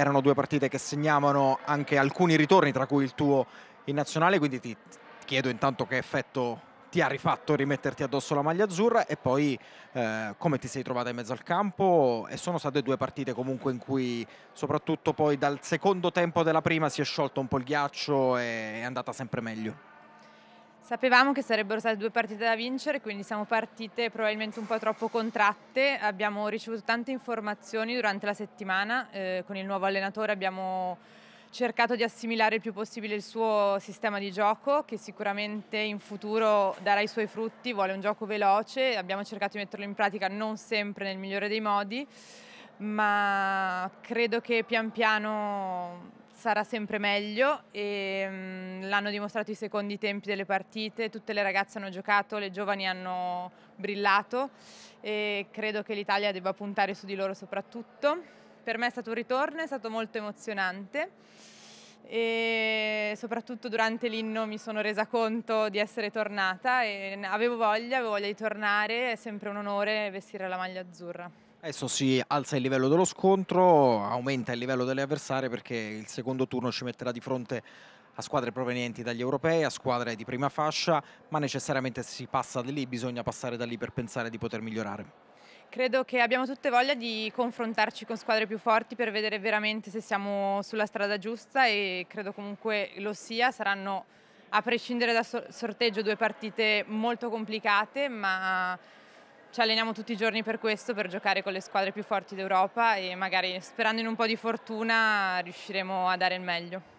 erano due partite che segnavano anche alcuni ritorni, tra cui il tuo in nazionale, quindi ti chiedo intanto che effetto ti ha rifatto rimetterti addosso la maglia azzurra e poi eh, come ti sei trovata in mezzo al campo e sono state due partite comunque in cui soprattutto poi dal secondo tempo della prima si è sciolto un po' il ghiaccio e è andata sempre meglio. Sapevamo che sarebbero state due partite da vincere, quindi siamo partite probabilmente un po' troppo contratte. Abbiamo ricevuto tante informazioni durante la settimana, eh, con il nuovo allenatore abbiamo cercato di assimilare il più possibile il suo sistema di gioco, che sicuramente in futuro darà i suoi frutti, vuole un gioco veloce, abbiamo cercato di metterlo in pratica non sempre nel migliore dei modi, ma credo che pian piano sarà sempre meglio e ehm, l'hanno dimostrato i secondi tempi delle partite, tutte le ragazze hanno giocato, le giovani hanno brillato e credo che l'Italia debba puntare su di loro soprattutto. Per me è stato un ritorno, è stato molto emozionante e soprattutto durante l'inno mi sono resa conto di essere tornata e avevo voglia, avevo voglia di tornare, è sempre un onore vestire la maglia azzurra. Adesso si alza il livello dello scontro, aumenta il livello delle avversarie perché il secondo turno ci metterà di fronte a squadre provenienti dagli europei, a squadre di prima fascia, ma necessariamente se si passa da lì, bisogna passare da lì per pensare di poter migliorare. Credo che abbiamo tutte voglia di confrontarci con squadre più forti per vedere veramente se siamo sulla strada giusta e credo comunque lo sia, saranno a prescindere dal sorteggio due partite molto complicate ma ci alleniamo tutti i giorni per questo, per giocare con le squadre più forti d'Europa e magari sperando in un po' di fortuna riusciremo a dare il meglio.